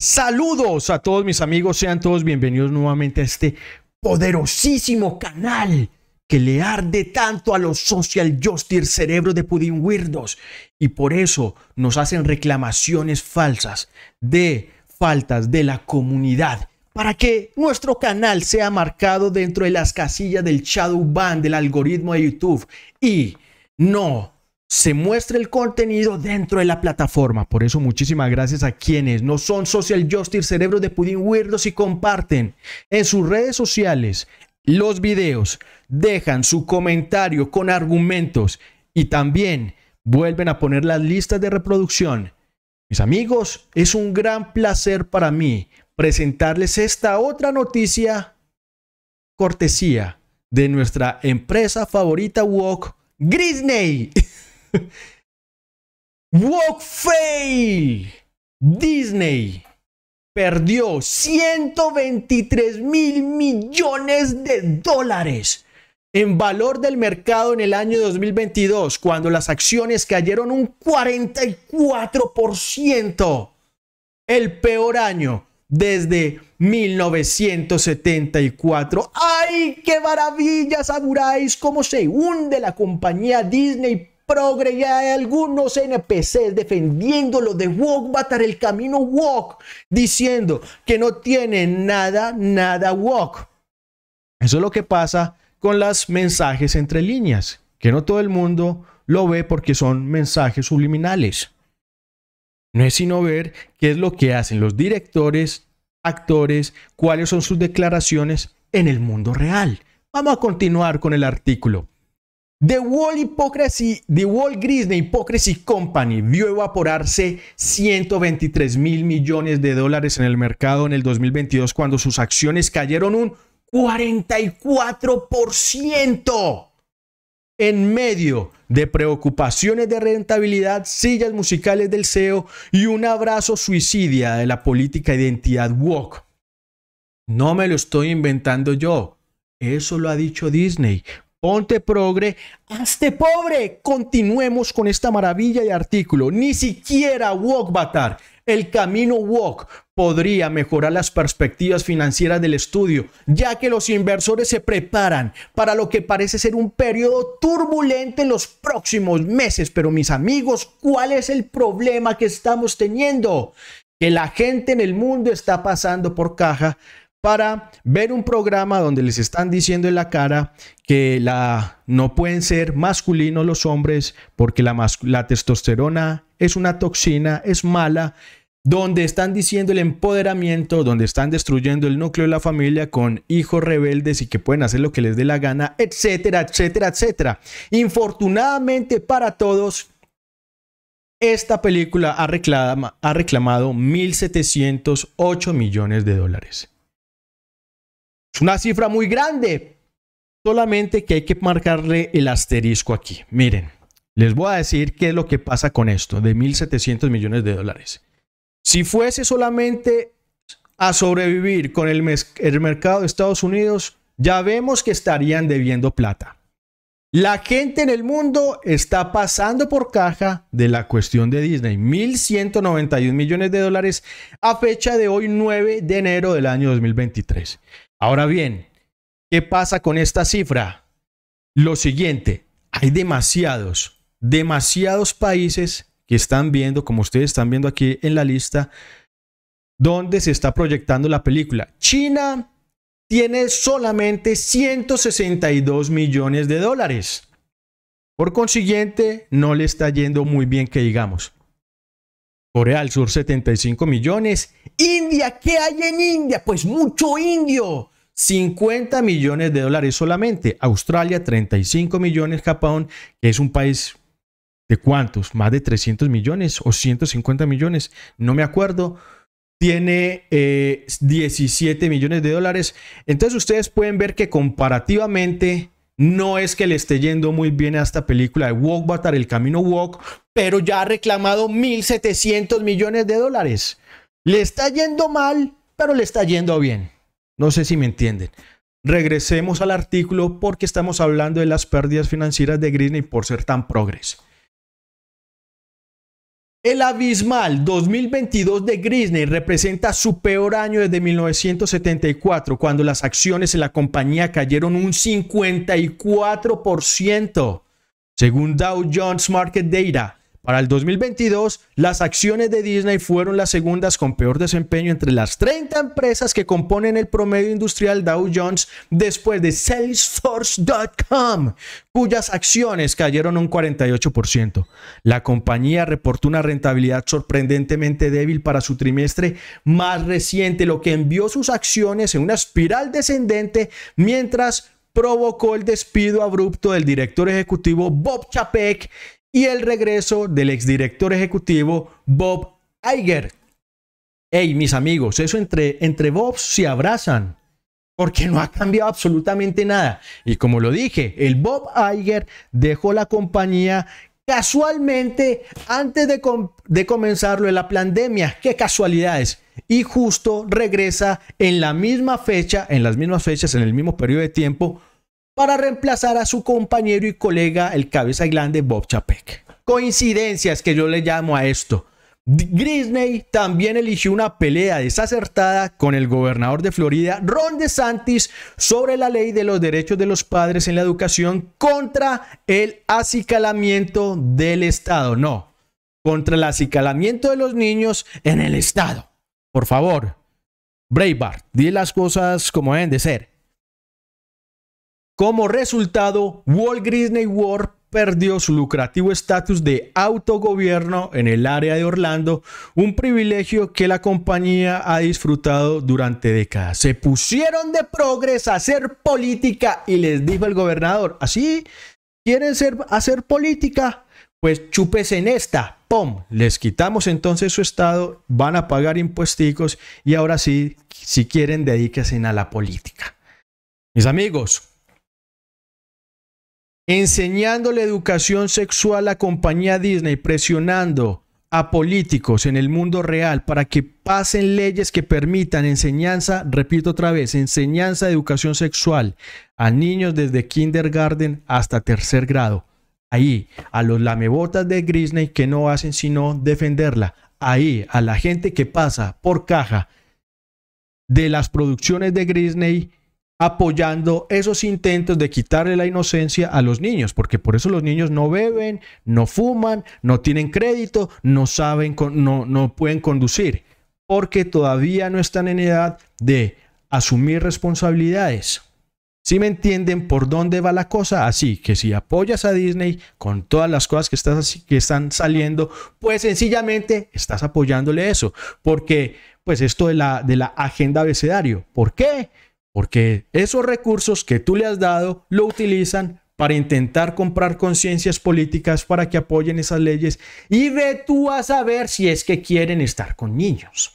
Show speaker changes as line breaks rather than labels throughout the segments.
Saludos a todos mis amigos, sean todos bienvenidos nuevamente a este poderosísimo canal que le arde tanto a los social justice cerebro de pudding weirdos y por eso nos hacen reclamaciones falsas de faltas de la comunidad para que nuestro canal sea marcado dentro de las casillas del shadow ban del algoritmo de YouTube y no se muestra el contenido dentro de la plataforma. Por eso muchísimas gracias a quienes no son Social Justice, cerebro de Pudín Weirdos y comparten en sus redes sociales los videos, dejan su comentario con argumentos y también vuelven a poner las listas de reproducción. Mis amigos, es un gran placer para mí presentarles esta otra noticia cortesía de nuestra empresa favorita Walk Grisney. Walk Disney perdió 123 mil millones de dólares en valor del mercado en el año 2022, cuando las acciones cayeron un 44%, el peor año desde 1974. ¡Ay, qué maravilla, ¿Saburáis ¿Cómo se hunde la compañía Disney progre ya hay algunos NPCs defendiéndolo de Walk Batar, el camino Walk, diciendo que no tiene nada, nada Walk. Eso es lo que pasa con los mensajes entre líneas, que no todo el mundo lo ve porque son mensajes subliminales. No es sino ver qué es lo que hacen los directores, actores, cuáles son sus declaraciones en el mundo real. Vamos a continuar con el artículo. The Wall, Hypocrisy, The Wall Disney Hypocrisy Company vio evaporarse 123 mil millones de dólares en el mercado en el 2022 cuando sus acciones cayeron un 44% en medio de preocupaciones de rentabilidad, sillas musicales del CEO y un abrazo suicida de la política identidad woke. No me lo estoy inventando yo. Eso lo ha dicho Disney ponte progre, hazte pobre. Continuemos con esta maravilla de artículo. Ni siquiera Batar, el camino Walk, podría mejorar las perspectivas financieras del estudio, ya que los inversores se preparan para lo que parece ser un periodo turbulento en los próximos meses. Pero mis amigos, ¿cuál es el problema que estamos teniendo? Que la gente en el mundo está pasando por caja para ver un programa donde les están diciendo en la cara que la, no pueden ser masculinos los hombres porque la, testosterona es una toxina, es mala, donde están diciendo el empoderamiento, donde están destruyendo el núcleo de la familia con hijos rebeldes y que pueden hacer lo que les dé la gana, etcétera, etcétera, etcétera. Infortunadamente para todos, esta película ha, ha reclamado 1.708 millones de dólares una cifra muy grande, solamente que hay que marcarle el asterisco aquí. Miren, les voy a decir qué es lo que pasa con esto de 1.700 millones de dólares. Si fuese solamente a sobrevivir con el, el mercado de Estados Unidos, ya vemos que estarían debiendo plata. La gente en el mundo está pasando por caja de la cuestión de Disney. 1.191 millones de dólares a fecha de hoy 9 de enero del año 2023. Ahora bien, ¿qué pasa con esta cifra? Lo siguiente, hay demasiados, demasiados países que están viendo, como ustedes están viendo aquí en la lista, donde se está proyectando la película. China tiene solamente 162 millones de dólares. Por consiguiente, no le está yendo muy bien que digamos. Corea del Sur 75 millones. India, ¿qué hay en India? Pues mucho indio. 50 millones de dólares solamente. Australia 35 millones, Japón, que es un país de cuántos, más de 300 millones o 150 millones, no me acuerdo. Tiene 17 eh, millones de dólares. Entonces ustedes pueden ver que comparativamente no es que le esté yendo muy bien a esta película de Walk Batar, el camino Walk, pero ya ha reclamado 1.700 millones de dólares. Le está yendo mal, pero le está yendo bien. No sé si me entienden. Regresemos al artículo porque estamos hablando de las pérdidas financieras de Grisney por ser tan progres. El abismal 2022 de Grisney representa su peor año desde 1974, cuando las acciones en la compañía cayeron un 54%, según Dow Jones Market Data. Para el 2022, las acciones de Disney fueron las segundas con peor desempeño entre las 30 empresas que componen el promedio industrial Dow Jones después de Salesforce.com, cuyas acciones cayeron un 48%. La compañía reportó una rentabilidad sorprendentemente débil para su trimestre más reciente, lo que envió sus acciones en una espiral descendente mientras provocó el despido abrupto del director ejecutivo Bob Chapek y el regreso del exdirector ejecutivo Bob Iger. Hey, mis amigos, eso entre, entre Bob se abrazan, porque no ha cambiado absolutamente nada. Y como lo dije, el Bob Iger dejó la compañía casualmente antes de, de comenzarlo en la pandemia. ¡Qué casualidades! Y justo regresa en la misma fecha, en las mismas fechas, en el mismo periodo de tiempo, para reemplazar a su compañero y colega, el cabeza grande Bob Chapek. Coincidencias que yo le llamo a esto. Grisney también eligió una pelea desacertada con el gobernador de Florida, Ron DeSantis, sobre la ley de los derechos de los padres en la educación contra el acicalamiento del Estado. No, contra el acicalamiento de los niños en el Estado. Por favor, Breitbart, di las cosas como deben de ser. Como resultado, Walt Disney World perdió su lucrativo estatus de autogobierno en el área de Orlando, un privilegio que la compañía ha disfrutado durante décadas. Se pusieron de progres a hacer política y les dijo el gobernador, así quieren ser, hacer política, pues chupesen en esta, ¡pum! Les quitamos entonces su estado, van a pagar impuestos y ahora sí, si quieren, dedíquense a la política. Mis amigos, Enseñando la educación sexual a compañía Disney, presionando a políticos en el mundo real para que pasen leyes que permitan enseñanza, repito otra vez, enseñanza de educación sexual a niños desde kindergarten hasta tercer grado. Ahí, a los lamebotas de Disney que no hacen sino defenderla. Ahí, a la gente que pasa por caja de las producciones de Disney apoyando esos intentos de quitarle la inocencia a los niños, porque por eso los niños no beben, no fuman, no tienen crédito, no saben, no, no pueden conducir, porque todavía no están en edad de asumir responsabilidades. Si me entienden por dónde va la cosa, así que si apoyas a Disney con todas las cosas que, que están saliendo, pues sencillamente estás apoyándole eso, porque pues esto de la, de la agenda abecedario. ¿Por qué? Porque esos recursos que tú le has dado lo utilizan para intentar comprar conciencias políticas para que apoyen esas leyes y ve tú a saber si es que quieren estar con niños.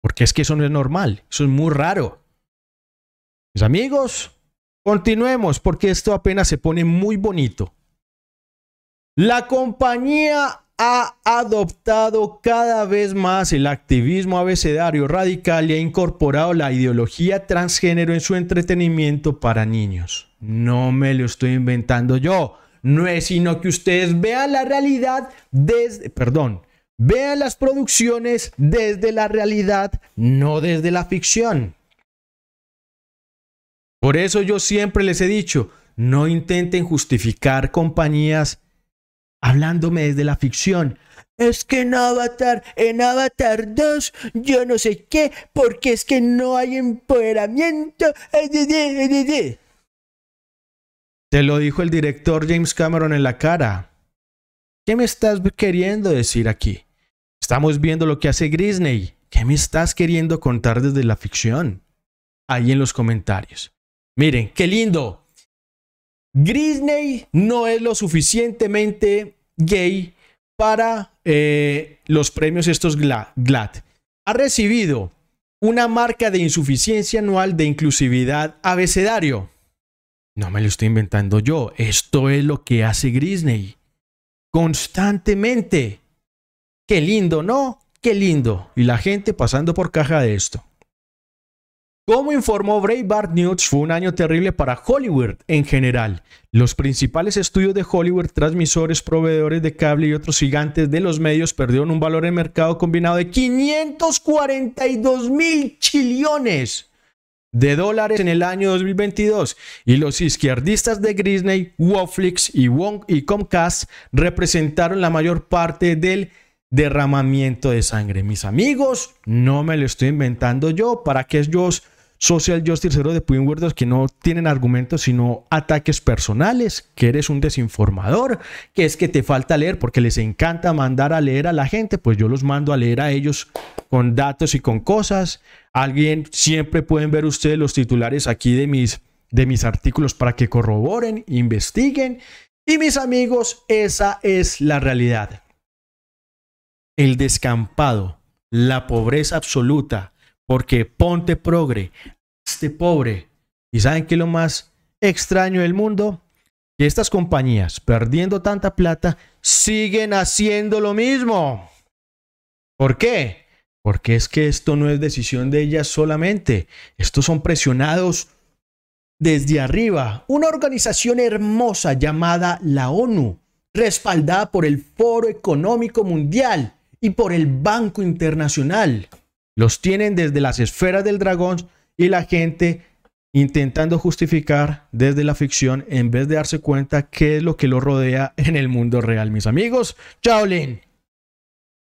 Porque es que eso no es normal, eso es muy raro. Mis amigos, continuemos porque esto apenas se pone muy bonito. La compañía ha adoptado cada vez más el activismo abecedario radical y ha incorporado la ideología transgénero en su entretenimiento para niños. No me lo estoy inventando yo, no es sino que ustedes vean la realidad desde, perdón, vean las producciones desde la realidad, no desde la ficción. Por eso yo siempre les he dicho, no intenten justificar compañías hablándome desde la ficción. Es que en Avatar, en Avatar 2, yo no sé qué, porque es que no hay empoderamiento. Eh, eh, Te lo dijo el director James Cameron en la cara. ¿Qué me estás queriendo decir aquí? Estamos viendo lo que hace Grisney. ¿Qué me estás queriendo contar desde la ficción? Ahí en los comentarios. Miren, qué lindo, Grisney no es lo suficientemente gay para eh, los premios estos GLAD. Ha recibido una marca de insuficiencia anual de inclusividad abecedario. No me lo estoy inventando yo. Esto es lo que hace Grisney. Constantemente. Qué lindo, ¿no? Qué lindo. Y la gente pasando por caja de esto. Como informó Breitbart News, fue un año terrible para Hollywood en general. Los principales estudios de Hollywood, transmisores, proveedores de cable y otros gigantes de los medios perdieron un valor en mercado combinado de 542 mil chillones de dólares en el año 2022 y los izquierdistas de Disney, Woflix y, y Comcast representaron la mayor parte del derramamiento de sangre. Mis amigos, no me lo estoy inventando yo, para que ellos social justice cero de Putin que no tienen argumentos sino ataques personales, que eres un desinformador, que es que te falta leer porque les encanta mandar a leer a la gente, pues yo los mando a leer a ellos con datos y con cosas. Alguien siempre pueden ver ustedes los titulares aquí de mis de mis artículos para que corroboren, investiguen y mis amigos, esa es la realidad. El descampado, la pobreza absoluta, porque ponte progre, este pobre. ¿Y saben qué es lo más extraño del mundo? Que estas compañías, perdiendo tanta plata, siguen haciendo lo mismo. ¿Por qué? Porque es que esto no es decisión de ellas solamente. Estos son presionados desde arriba. Una organización hermosa llamada la ONU, respaldada por el Foro Económico Mundial y por el Banco Internacional. Los tienen desde las esferas del dragón y la gente intentando justificar desde la ficción en vez de darse cuenta qué es lo que lo rodea en el mundo real, mis amigos. ¡Chao, Lin!